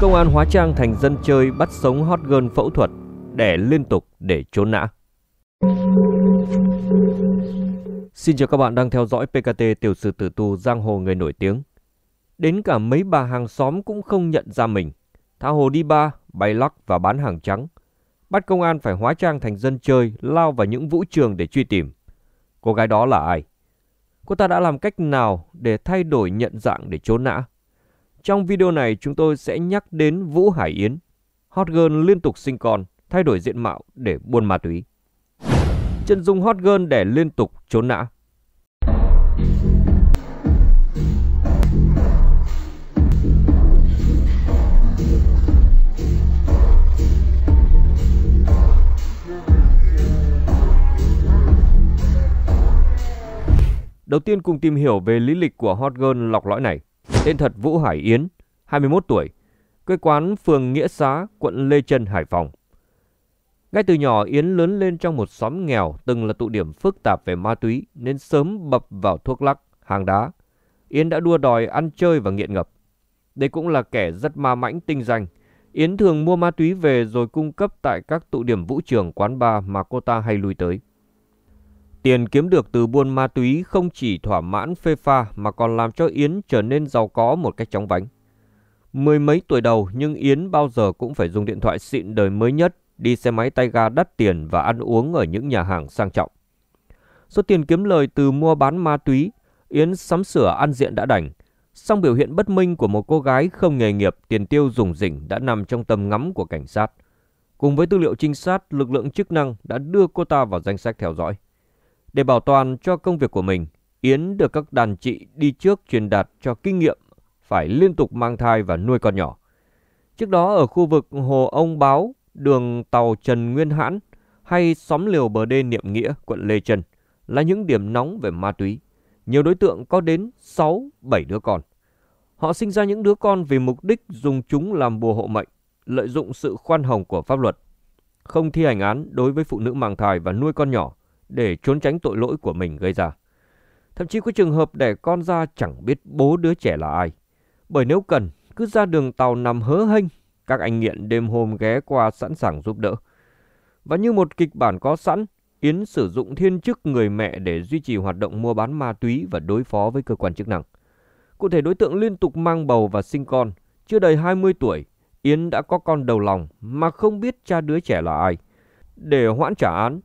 Công an hóa trang thành dân chơi bắt sống hot girl phẫu thuật, đẻ liên tục để trốn nã. Xin chào các bạn đang theo dõi PKT tiểu sử tử tù giang hồ người nổi tiếng. Đến cả mấy bà hàng xóm cũng không nhận ra mình. Tha hồ đi ba, bay lắc và bán hàng trắng. Bắt công an phải hóa trang thành dân chơi, lao vào những vũ trường để truy tìm. Cô gái đó là ai? Cô ta đã làm cách nào để thay đổi nhận dạng để trốn nã? Trong video này chúng tôi sẽ nhắc đến Vũ Hải Yến, hot girl liên tục sinh con, thay đổi diện mạo để buôn ma túy. Chân dung hot girl để liên tục trốn nã. Đầu tiên cùng tìm hiểu về lý lịch của hot girl lọc lõi này. Tên thật Vũ Hải Yến, 21 tuổi, quê quán phường Nghĩa Xá, quận Lê Trân, Hải Phòng. Ngay từ nhỏ Yến lớn lên trong một xóm nghèo từng là tụ điểm phức tạp về ma túy nên sớm bập vào thuốc lắc, hàng đá. Yến đã đua đòi ăn chơi và nghiện ngập. Đây cũng là kẻ rất ma mãnh tinh danh. Yến thường mua ma túy về rồi cung cấp tại các tụ điểm vũ trường quán bar mà cô ta hay lui tới. Tiền kiếm được từ buôn ma túy không chỉ thỏa mãn phê pha mà còn làm cho Yến trở nên giàu có một cách chóng vánh. Mười mấy tuổi đầu nhưng Yến bao giờ cũng phải dùng điện thoại xịn đời mới nhất, đi xe máy tay ga đắt tiền và ăn uống ở những nhà hàng sang trọng. Số tiền kiếm lời từ mua bán ma túy, Yến sắm sửa ăn diện đã đành. Song biểu hiện bất minh của một cô gái không nghề nghiệp, tiền tiêu dùng rỉnh đã nằm trong tầm ngắm của cảnh sát. Cùng với tư liệu trinh sát, lực lượng chức năng đã đưa cô ta vào danh sách theo dõi. Để bảo toàn cho công việc của mình, Yến được các đàn chị đi trước truyền đạt cho kinh nghiệm phải liên tục mang thai và nuôi con nhỏ. Trước đó ở khu vực Hồ Ông Báo, đường tàu Trần Nguyên Hãn hay xóm liều bờ đê Niệm Nghĩa, quận Lê Trân là những điểm nóng về ma túy. Nhiều đối tượng có đến 6, 7 đứa con. Họ sinh ra những đứa con vì mục đích dùng chúng làm bùa hộ mệnh, lợi dụng sự khoan hồng của pháp luật. Không thi hành án đối với phụ nữ mang thai và nuôi con nhỏ để trốn tránh tội lỗi của mình gây ra. Thậm chí có trường hợp đẻ con ra chẳng biết bố đứa trẻ là ai. Bởi nếu cần, cứ ra đường tàu nằm hớ hênh, các anh nghiện đêm hôm ghé qua sẵn sàng giúp đỡ. Và như một kịch bản có sẵn, Yến sử dụng thiên chức người mẹ để duy trì hoạt động mua bán ma túy và đối phó với cơ quan chức năng. Cụ thể đối tượng liên tục mang bầu và sinh con, chưa đầy 20 tuổi, Yến đã có con đầu lòng mà không biết cha đứa trẻ là ai. Để hoãn trả án,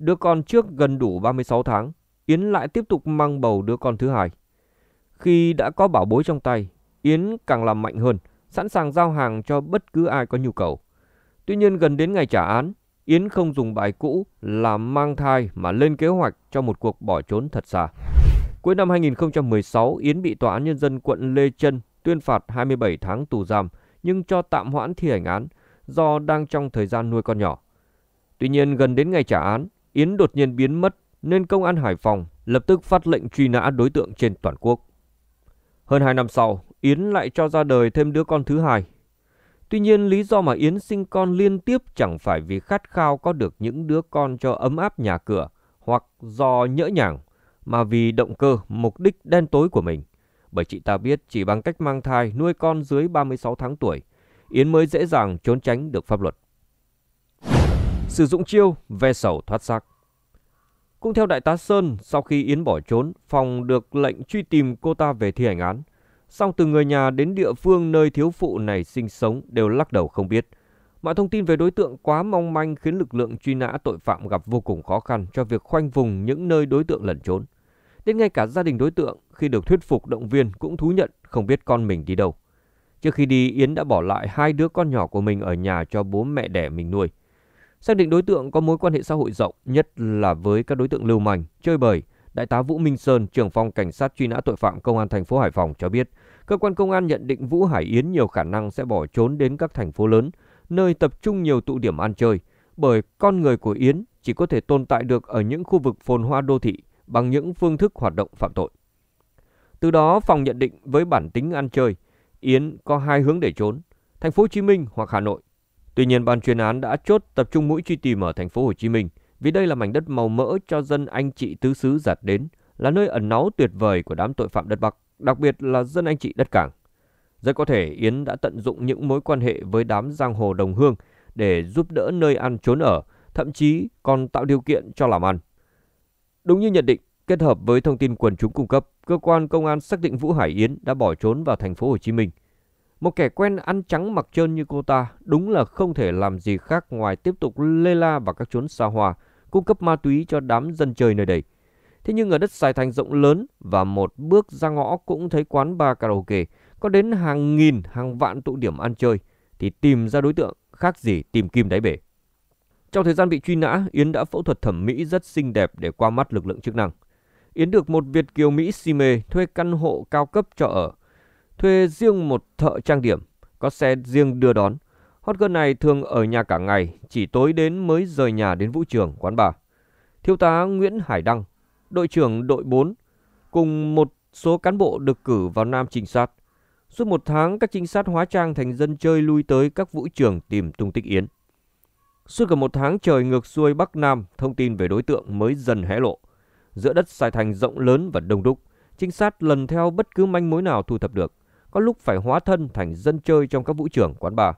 Đứa con trước gần đủ 36 tháng, Yến lại tiếp tục mang bầu đứa con thứ hai. Khi đã có bảo bối trong tay, Yến càng làm mạnh hơn, sẵn sàng giao hàng cho bất cứ ai có nhu cầu. Tuy nhiên gần đến ngày trả án, Yến không dùng bài cũ là mang thai mà lên kế hoạch cho một cuộc bỏ trốn thật xa. Cuối năm 2016, Yến bị Tòa án Nhân dân quận Lê Trân tuyên phạt 27 tháng tù giam nhưng cho tạm hoãn thi hành án do đang trong thời gian nuôi con nhỏ. Tuy nhiên gần đến ngày trả án, Yến đột nhiên biến mất nên công an Hải Phòng lập tức phát lệnh truy nã đối tượng trên toàn quốc. Hơn 2 năm sau, Yến lại cho ra đời thêm đứa con thứ hai. Tuy nhiên lý do mà Yến sinh con liên tiếp chẳng phải vì khát khao có được những đứa con cho ấm áp nhà cửa hoặc do nhỡ nhàng, mà vì động cơ, mục đích đen tối của mình. Bởi chị ta biết chỉ bằng cách mang thai nuôi con dưới 36 tháng tuổi, Yến mới dễ dàng trốn tránh được pháp luật sử dụng chiêu ve sầu thoát xác. Cũng theo Đại tá Sơn, sau khi Yến bỏ trốn, Phòng được lệnh truy tìm cô ta về thi hành án. Song từ người nhà đến địa phương nơi thiếu phụ này sinh sống đều lắc đầu không biết. Mọi thông tin về đối tượng quá mong manh khiến lực lượng truy nã tội phạm gặp vô cùng khó khăn cho việc khoanh vùng những nơi đối tượng lẩn trốn. Đến ngay cả gia đình đối tượng khi được thuyết phục động viên cũng thú nhận không biết con mình đi đâu. Trước khi đi Yến đã bỏ lại hai đứa con nhỏ của mình ở nhà cho bố mẹ đẻ mình nuôi. Xác định đối tượng có mối quan hệ xã hội rộng, nhất là với các đối tượng lưu manh, chơi bời, Đại tá Vũ Minh Sơn, trưởng phòng cảnh sát truy nã tội phạm công an thành phố Hải Phòng cho biết, cơ quan công an nhận định Vũ Hải Yến nhiều khả năng sẽ bỏ trốn đến các thành phố lớn, nơi tập trung nhiều tụ điểm ăn chơi, bởi con người của Yến chỉ có thể tồn tại được ở những khu vực phồn hoa đô thị bằng những phương thức hoạt động phạm tội. Từ đó, phòng nhận định với bản tính ăn chơi, Yến có hai hướng để trốn, thành phố Hồ Chí Minh hoặc Hà Nội. Tuy nhiên, ban chuyên án đã chốt tập trung mũi truy tìm ở thành phố Hồ Chí Minh, vì đây là mảnh đất màu mỡ cho dân anh chị tứ xứ giặt đến, là nơi ẩn náu tuyệt vời của đám tội phạm đất Bắc, đặc biệt là dân anh chị đất cảng. Rất có thể Yến đã tận dụng những mối quan hệ với đám giang hồ đồng hương để giúp đỡ nơi ăn trốn ở, thậm chí còn tạo điều kiện cho làm ăn. Đúng như nhận định, kết hợp với thông tin quần chúng cung cấp, cơ quan công an xác định Vũ Hải Yến đã bỏ trốn vào thành phố Hồ Chí Minh. Một kẻ quen ăn trắng mặc trơn như cô ta đúng là không thể làm gì khác ngoài tiếp tục lê la vào các chốn xa hoa, cung cấp ma túy cho đám dân chơi nơi đây. Thế nhưng ở đất Sài Thành rộng lớn và một bước ra ngõ cũng thấy quán bar karaoke, có đến hàng nghìn, hàng vạn tụ điểm ăn chơi, thì tìm ra đối tượng khác gì tìm kim đáy bể. Trong thời gian bị truy nã, Yến đã phẫu thuật thẩm mỹ rất xinh đẹp để qua mắt lực lượng chức năng. Yến được một Việt kiều Mỹ si mê thuê căn hộ cao cấp cho ở, thuê riêng một thợ trang điểm, có xe riêng đưa đón. Hot girl này thường ở nhà cả ngày, chỉ tối đến mới rời nhà đến vũ trường, quán bar. Thiếu tá Nguyễn Hải Đăng, đội trưởng đội 4, cùng một số cán bộ được cử vào Nam trinh sát. Suốt một tháng, các trinh sát hóa trang thành dân chơi lui tới các vũ trường tìm tung tích Yến. Suốt cả một tháng trời ngược xuôi Bắc Nam, thông tin về đối tượng mới dần hé lộ. Giữa đất Sài Thành rộng lớn và đông đúc, trinh sát lần theo bất cứ manh mối nào thu thập được có lúc phải hóa thân thành dân chơi trong các vũ trường quán bar.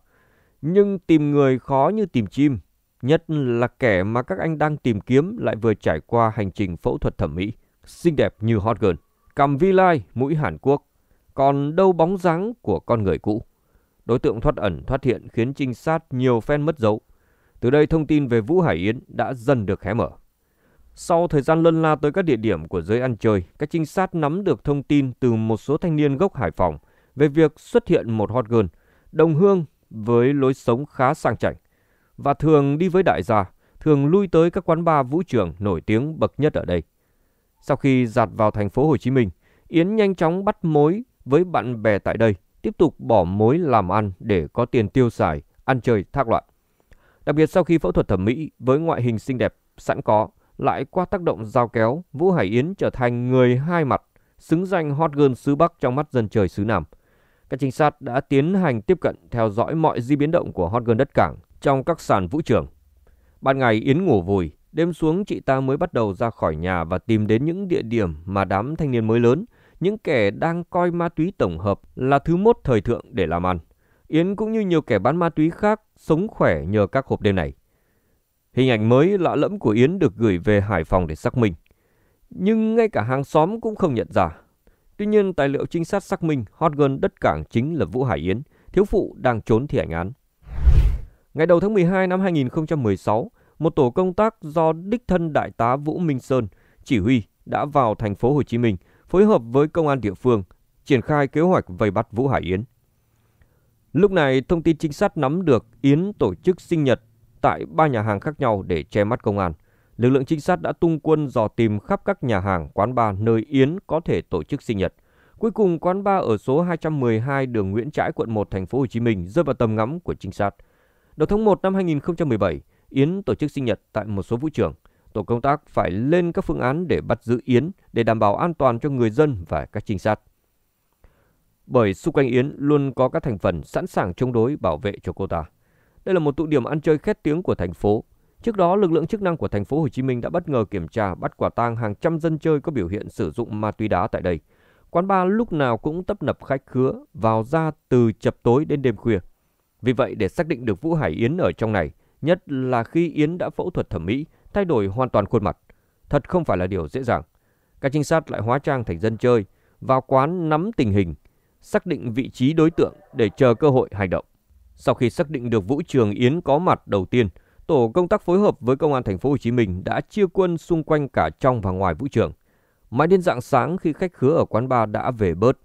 Nhưng tìm người khó như tìm chim, nhất là kẻ mà các anh đang tìm kiếm lại vừa trải qua hành trình phẫu thuật thẩm mỹ, xinh đẹp như hot girl, cầm vi lai, mũi Hàn Quốc, còn đâu bóng dáng của con người cũ. Đối tượng thoát ẩn thoát hiện khiến trinh sát nhiều phen mất dấu. Từ đây thông tin về Vũ Hải Yến đã dần được hé mở. Sau thời gian lân la tới các địa điểm của giới ăn chơi, các trinh sát nắm được thông tin từ một số thanh niên gốc Hải Phòng – về việc xuất hiện một hot girl đồng hương với lối sống khá sang chảnh và thường đi với đại gia, thường lui tới các quán bar vũ trường nổi tiếng bậc nhất ở đây. Sau khi giạt vào thành phố Hồ Chí Minh, Yến nhanh chóng bắt mối với bạn bè tại đây, tiếp tục bỏ mối làm ăn để có tiền tiêu xài, ăn chơi thác loạn. Đặc biệt sau khi phẫu thuật thẩm mỹ với ngoại hình xinh đẹp sẵn có, lại qua tác động giao kéo, Vũ Hải Yến trở thành người hai mặt, xứng danh hot girl xứ Bắc trong mắt dân trời xứ Nam – các trinh sát đã tiến hành tiếp cận theo dõi mọi di biến động của hot girl đất cảng trong các sàn vũ trường. Ban ngày Yến ngủ vùi, đêm xuống chị ta mới bắt đầu ra khỏi nhà và tìm đến những địa điểm mà đám thanh niên mới lớn, những kẻ đang coi ma túy tổng hợp là thứ mốt thời thượng để làm ăn. Yến cũng như nhiều kẻ bán ma túy khác sống khỏe nhờ các hộp đêm này. Hình ảnh mới lạ lẫm của Yến được gửi về Hải Phòng để xác minh. Nhưng ngay cả hàng xóm cũng không nhận ra Tuy nhiên, tài liệu trinh sát xác minh hot girl đất cảng chính là Vũ Hải Yến, thiếu phụ đang trốn thi hành án. Ngày đầu tháng 12 năm 2016, một tổ công tác do đích thân đại tá Vũ Minh Sơn chỉ huy đã vào thành phố Hồ Chí Minh phối hợp với công an địa phương triển khai kế hoạch vây bắt Vũ Hải Yến. Lúc này, thông tin trinh sát nắm được Yến tổ chức sinh nhật tại ba nhà hàng khác nhau để che mắt công an lực lượng trinh sát đã tung quân dò tìm khắp các nhà hàng, quán bar nơi Yến có thể tổ chức sinh nhật. Cuối cùng, quán bar ở số 212 đường Nguyễn Trãi, quận 1, thành phố Hồ Chí Minh rơi vào tầm ngắm của trinh sát. Đầu tháng 1 năm 2017, Yến tổ chức sinh nhật tại một số vũ trường. Tổ công tác phải lên các phương án để bắt giữ Yến để đảm bảo an toàn cho người dân và các trinh sát. Bởi xung quanh Yến luôn có các thành phần sẵn sàng chống đối bảo vệ cho cô ta. Đây là một tụ điểm ăn chơi khét tiếng của thành phố Trước đó, lực lượng chức năng của thành phố Hồ Chí Minh đã bất ngờ kiểm tra bắt quả tang hàng trăm dân chơi có biểu hiện sử dụng ma túy đá tại đây. Quán bar lúc nào cũng tấp nập khách khứa vào ra từ chập tối đến đêm khuya. Vì vậy để xác định được Vũ Hải Yến ở trong này, nhất là khi Yến đã phẫu thuật thẩm mỹ, thay đổi hoàn toàn khuôn mặt, thật không phải là điều dễ dàng. Các trinh sát lại hóa trang thành dân chơi, vào quán nắm tình hình, xác định vị trí đối tượng để chờ cơ hội hành động. Sau khi xác định được Vũ Trường Yến có mặt đầu tiên, tổ công tác phối hợp với công an thành phố Hồ Chí Minh đã chia quân xung quanh cả trong và ngoài vũ trường. Mãi đến dạng sáng khi khách khứa ở quán bar đã về bớt,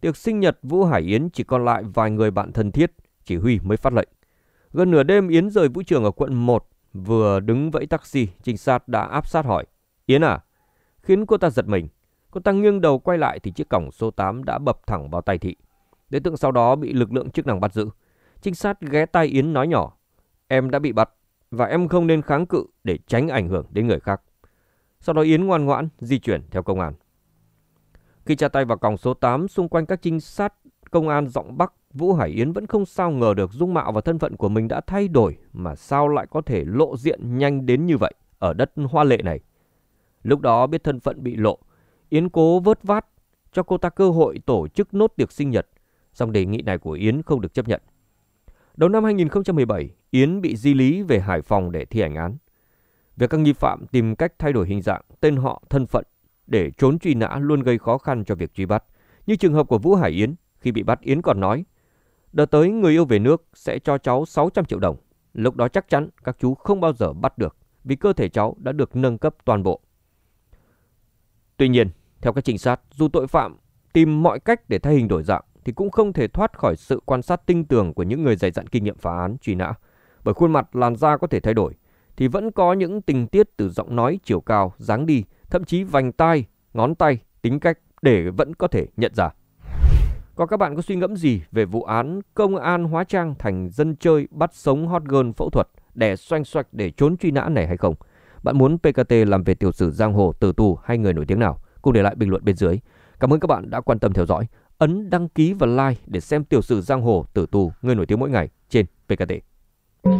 tiệc sinh nhật Vũ Hải Yến chỉ còn lại vài người bạn thân thiết, chỉ huy mới phát lệnh. Gần nửa đêm Yến rời vũ trường ở quận 1, vừa đứng vẫy taxi, trinh sát đã áp sát hỏi. Yến à? Khiến cô ta giật mình. Cô ta nghiêng đầu quay lại thì chiếc cổng số 8 đã bập thẳng vào tay thị. Đối tượng sau đó bị lực lượng chức năng bắt giữ. Trinh sát ghé tay Yến nói nhỏ. Em đã bị bắt và em không nên kháng cự để tránh ảnh hưởng đến người khác. Sau đó Yến ngoan ngoãn di chuyển theo công an. Khi tra tay vào còng số 8 xung quanh các trinh sát công an giọng Bắc, Vũ Hải Yến vẫn không sao ngờ được dung mạo và thân phận của mình đã thay đổi mà sao lại có thể lộ diện nhanh đến như vậy ở đất hoa lệ này. Lúc đó biết thân phận bị lộ, Yến cố vớt vát cho cô ta cơ hội tổ chức nốt tiệc sinh nhật, song đề nghị này của Yến không được chấp nhận. Đầu năm 2017, Yến bị di lý về Hải Phòng để thi hành án. Việc các nghi phạm tìm cách thay đổi hình dạng, tên họ, thân phận để trốn truy nã luôn gây khó khăn cho việc truy bắt. Như trường hợp của Vũ Hải Yến, khi bị bắt Yến còn nói, đợt tới người yêu về nước sẽ cho cháu 600 triệu đồng. Lúc đó chắc chắn các chú không bao giờ bắt được vì cơ thể cháu đã được nâng cấp toàn bộ. Tuy nhiên, theo các trinh sát, dù tội phạm tìm mọi cách để thay hình đổi dạng, thì cũng không thể thoát khỏi sự quan sát tinh tường của những người dày dặn kinh nghiệm phá án truy nã. Bởi khuôn mặt làn da có thể thay đổi, thì vẫn có những tình tiết từ giọng nói, chiều cao, dáng đi, thậm chí vành tai, ngón tay, tính cách để vẫn có thể nhận ra. Còn các bạn có suy ngẫm gì về vụ án công an hóa trang thành dân chơi bắt sống hot girl phẫu thuật để xoanh xoạch để trốn truy nã này hay không? Bạn muốn PKT làm về tiểu sử giang hồ, tử tù hay người nổi tiếng nào? Cùng để lại bình luận bên dưới. Cảm ơn các bạn đã quan tâm theo dõi ấn đăng ký và like để xem tiểu sử giang hồ tử tù người nổi tiếng mỗi ngày trên PKT.